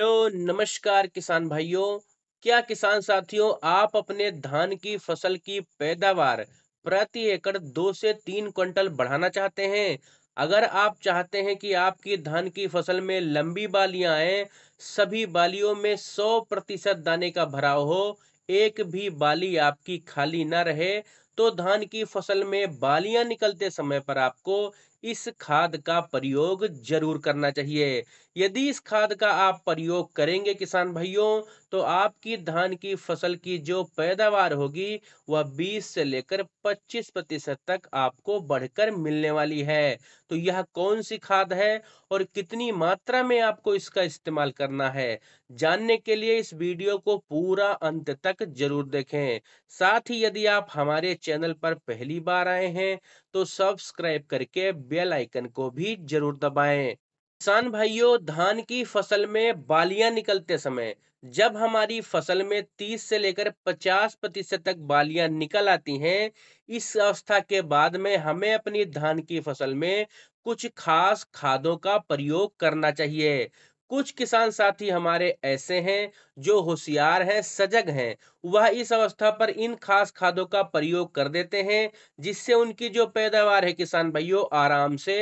hello तो नमस्कार किसान भाइयों क्या किसान साथियों आप अपने धान की फसल की पैदावार प्रति एकड़ दो से तीन क्विंटल बढ़ाना चाहते हैं अगर आप चाहते हैं कि आपकी धान की फसल में लंबी बालियां आए सभी बालियों में सौ प्रतिशत दाने का भराव हो एक भी बाली आपकी खाली ना रहे तो धान की फसल में बालियां निकलते समय पर आपको इस खाद का प्रयोग जरूर करना चाहिए यदि इस खाद का आप प्रयोग करेंगे किसान भाइयों तो आपकी धान की फसल की जो पैदावार होगी वह 20 से लेकर 25 प्रतिशत तक आपको बढ़कर मिलने वाली है तो यह कौन सी खाद है और कितनी मात्रा में आपको इसका इस्तेमाल करना है जानने के लिए इस वीडियो को पूरा अंत तक जरूर देखें साथ ही यदि आप हमारे चैनल पर पहली बार आए हैं तो सब्सक्राइब करके बेल आइकन को भी जरूर दबाएं किसान भाइयों धान की फसल में बालियां निकलते समय जब हमारी फसल में 30 से लेकर 50 प्रतिशत तक बालियां निकल आती हैं इस अवस्था के बाद में हमें अपनी धान की फसल में कुछ खास खादों का प्रयोग करना चाहिए कुछ किसान साथी हमारे ऐसे हैं जो होशियार हैं सजग हैं वह इस अवस्था पर इन खास खादों का प्रयोग कर देते हैं जिससे उनकी जो पैदावार है किसान भाइयों आराम से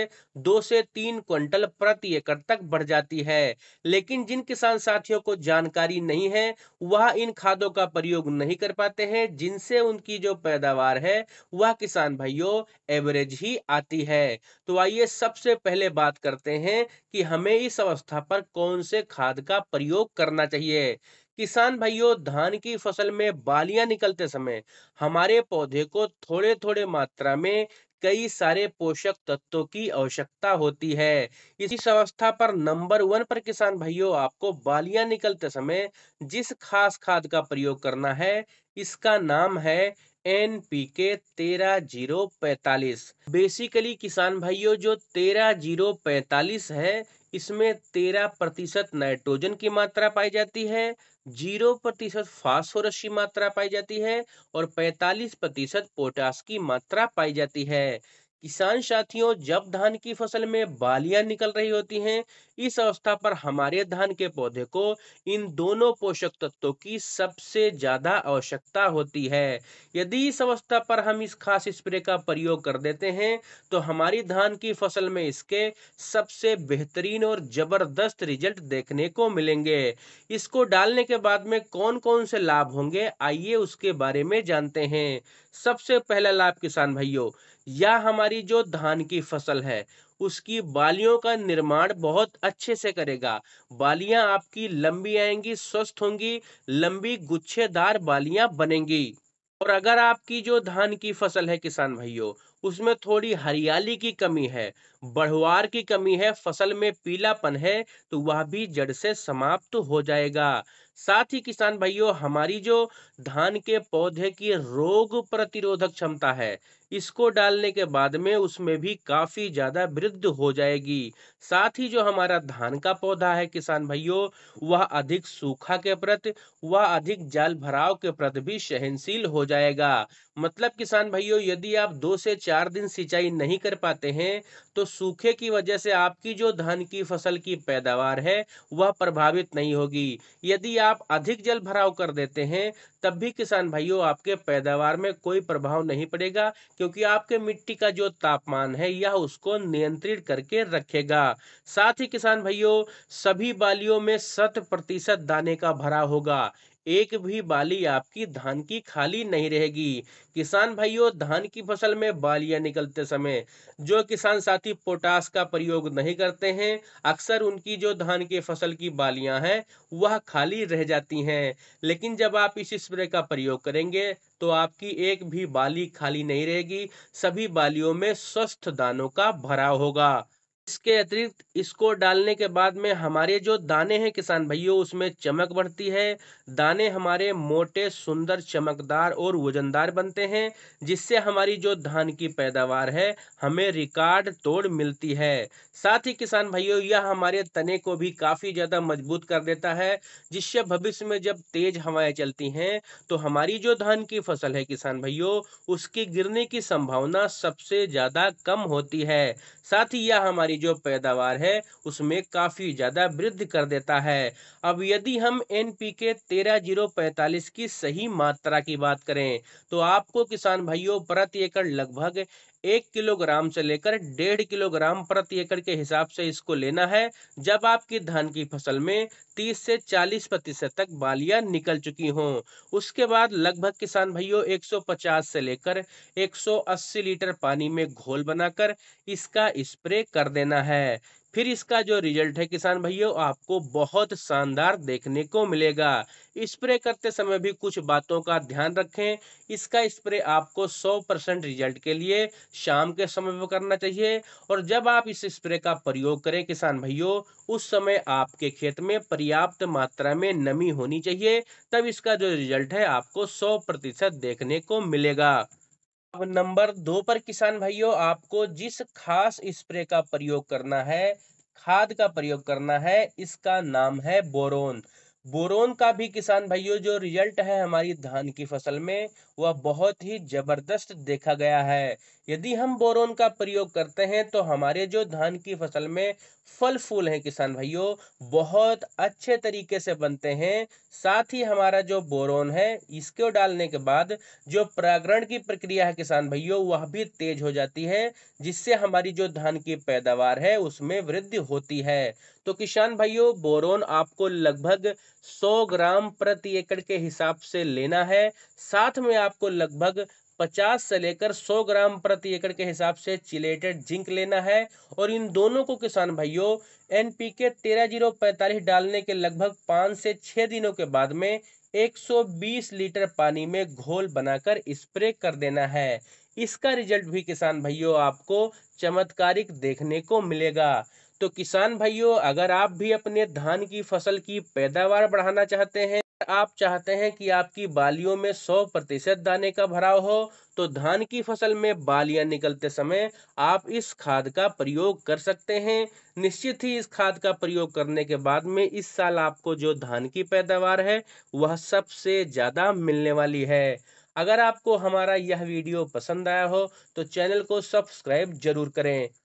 दो से तीन क्विंटल प्रति एकड़ तक बढ़ जाती है लेकिन जिन किसान साथियों को जानकारी नहीं है वह इन खादों का प्रयोग नहीं कर पाते हैं जिनसे उनकी जो पैदावार है वह किसान भाइयों एवरेज ही आती है तो आइए सबसे पहले बात करते हैं कि हमें इस अवस्था पर कौन से खाद का प्रयोग करना चाहिए किसान भाइयों धान की फसल में बालियां निकलते समय हमारे पौधे को थोड़े थोड़े मात्रा में कई सारे पोषक तत्वों की आवश्यकता होती है इस अवस्था पर नंबर वन पर किसान भाइयों आपको बालियां निकलते समय जिस खास खाद का प्रयोग करना है इसका नाम है एन पी के तेरह जीरो पैतालीस बेसिकली किसान भाइयों जो तेरह जीरो पैतालीस है इसमें तेरह प्रतिशत नाइट्रोजन की मात्रा पाई जाती है जीरो प्रतिशत फास्फोरस की मात्रा पाई जाती है और पैंतालीस प्रतिशत पोटास की मात्रा पाई जाती है किसान साथियों जब धान की फसल में बालियां निकल रही होती हैं इस अवस्था पर हमारे धान के पौधे को इन दोनों पोषक तत्वों की सबसे ज़्यादा आवश्यकता होती है यदि इस अवस्था पर हम इस खास स्प्रे का प्रयोग कर देते हैं तो हमारी धान की फसल में इसके सबसे बेहतरीन और ज़बरदस्त रिजल्ट देखने को मिलेंगे इसको डालने के बाद में कौन कौन से लाभ होंगे आइए उसके बारे में जानते हैं सबसे पहला लाभ किसान भाइयों या हमारी जो धान की फसल है उसकी बालियों का निर्माण बहुत अच्छे से करेगा बालियां आपकी लंबी आएंगी स्वस्थ होंगी लंबी गुच्छेदार बालियां बनेंगी और अगर आपकी जो धान की फसल है किसान भाइयों उसमें थोड़ी हरियाली की कमी है बढ़वार की कमी है फसल में पीलापन है तो वह भी जड़ से समाप्त हो जाएगा साथ ही किसान भाइयों हमारी जो धान के पौधे की रोग प्रतिरोधक क्षमता है इसको डालने के बाद में उसमें भी काफ़ी ज़्यादा वृद्ध हो जाएगी साथ ही जो हमारा धान का पौधा है किसान भाइयों वह अधिक सूखा के प्रति वह अधिक जल भराव के प्रति भी सहनशील हो जाएगा मतलब किसान भाइयों यदि आप दो से चार दिन सिंचाई नहीं कर पाते हैं तो सूखे की वजह से आपकी जो धान की फसल की पैदावार है वह प्रभावित नहीं होगी यदि आप अधिक जल भराव कर देते हैं तब भी किसान भाइयों आपके पैदावार में कोई प्रभाव नहीं पड़ेगा क्योंकि आपके मिट्टी का जो तापमान है यह उसको नियंत्रित करके रखेगा साथ ही किसान भाइयों सभी बालियों में शत प्रतिशत दाने का भरा होगा एक भी बाली आपकी धान की खाली नहीं रहेगी किसान भाइयों धान की फसल में बालियां निकलते समय जो किसान साथी पोटास का प्रयोग नहीं करते हैं अक्सर उनकी जो धान की फसल की बालियां हैं वह खाली रह जाती हैं लेकिन जब आप इस स्प्रे का प्रयोग करेंगे तो आपकी एक भी बाली खाली नहीं रहेगी सभी बालियों में स्वस्थ दानों का भराव होगा इसके अतिरिक्त इसको डालने के बाद में हमारे जो दाने हैं किसान भाइयों उसमें चमक बढ़ती है दाने हमारे मोटे सुंदर चमकदार और वजनदार बनते हैं जिससे हमारी जो धान की पैदावार है हमें रिकॉर्ड तोड़ मिलती है साथ ही किसान भाइयों यह हमारे तने को भी काफ़ी ज़्यादा मजबूत कर देता है जिससे भविष्य में जब तेज हवाएं चलती है तो हमारी जो धान की फसल है किसान भाइयों उसकी गिरने की संभावना सबसे ज़्यादा कम होती है साथ ही यह हमारी हमारी जो पैदावार है उसमें काफ़ी ज़्यादा वृद्धि कर देता है अब यदि हम एन पी के तेरह जीरो पैतालीस की सही मात्रा की बात करें तो आपको किसान भाइयों प्रति एकड़ लगभग एक किलोग्राम से लेकर डेढ़ किलोग्राम प्रति एकड़ के हिसाब से इसको लेना है जब आपकी धान की फसल में 30 से 40 प्रतिशत तक बालियां निकल चुकी हों उसके बाद लगभग किसान भाइयों 150 से लेकर 180 लीटर पानी में घोल बनाकर इसका स्प्रे कर देना है फिर इसका जो रिजल्ट है किसान भाइयों आपको बहुत शानदार देखने को मिलेगा स्प्रे करते समय भी कुछ बातों का ध्यान रखें इसका स्प्रे आपको 100 परसेंट रिजल्ट के लिए शाम के समय में करना चाहिए और जब आप इस स्प्रे का प्रयोग करें किसान भाइयों उस समय आपके खेत में पर्याप्त मात्रा में नमी होनी चाहिए तब इसका जो रिजल्ट है आपको सौ प्रतिशत देखने को मिलेगा अब नंबर दो पर किसान भाइयों आपको जिस खास स्प्रे का प्रयोग करना है खाद का प्रयोग करना है इसका नाम है बोरोन बोरोन का भी किसान भाइयों जो रिजल्ट है हमारी धान की फसल में वह बहुत ही जबरदस्त देखा गया है यदि हम बोरोन का प्रयोग करते हैं तो हमारे जो धान की फसल में फल फूल हैं किसान भाइयों बहुत अच्छे तरीके से बनते हैं साथ ही हमारा जो बोरोन है इसको डालने के बाद जो प्रागरण की प्रक्रिया है किसान भाइयों वह भी तेज हो जाती है जिससे हमारी जो धान की पैदावार है उसमें वृद्धि होती है तो किसान भाइयों बोरोन आपको लगभग 100 ग्राम प्रति एकड़ के हिसाब से लेना है साथ में आपको लगभग 50 से लेकर 100 ग्राम प्रति एकड़ के हिसाब से चिलेटेड जिंक लेना है और इन दोनों को किसान भाइयों एनपीके तेरह जीरो पैंतालीस डालने के लगभग पाँच से छः दिनों के बाद में 120 लीटर पानी में घोल बनाकर स्प्रे कर देना है इसका रिजल्ट भी किसान भाइयों आपको चमत्कारिक देखने को मिलेगा तो किसान भाइयों अगर आप भी अपने धान की फसल की पैदावार बढ़ाना चाहते हैं आप चाहते हैं कि आपकी बालियों में 100 प्रतिशत दाने का भराव हो तो धान की फसल में बालियां निकलते समय आप इस खाद का प्रयोग कर सकते हैं निश्चित ही इस खाद का प्रयोग करने के बाद में इस साल आपको जो धान की पैदावार है वह सबसे ज़्यादा मिलने वाली है अगर आपको हमारा यह वीडियो पसंद आया हो तो चैनल को सब्सक्राइब जरूर करें